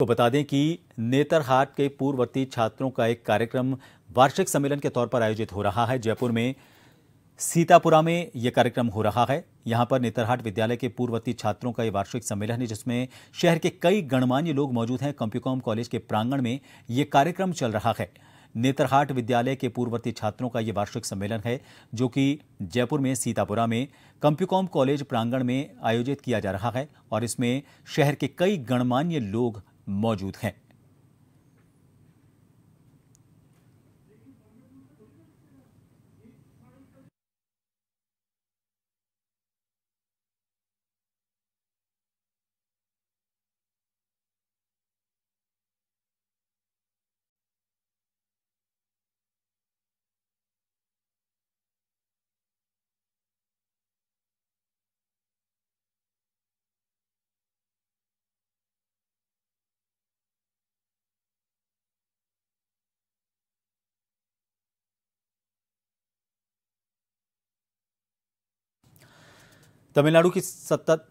को तो बता दें कि नेतरहाट के पूर्ववर्ती छात्रों का एक कार्यक्रम वार्षिक सम्मेलन के तौर पर आयोजित हो रहा है जयपुर में सीतापुरा में यह कार्यक्रम हो रहा है यहां पर नेतरहाट विद्यालय के पूर्ववर्ती छात्रों का यह वार्षिक सम्मेलन है जिसमें शहर के कई गणमान्य लोग मौजूद हैं कंप्यूकॉम कॉलेज के प्रांगण में ये कार्यक्रम चल रहा है नेतरहाट विद्यालय के पूर्ववर्ती छात्रों का ये वार्षिक सम्मेलन है जो कि जयपुर में सीतापुरा में कंप्यूकॉम कॉलेज प्रांगण में आयोजित किया जा रहा है और इसमें शहर के कई गणमान्य लोग मौजूद हैं तमिलनाडु की सत्ता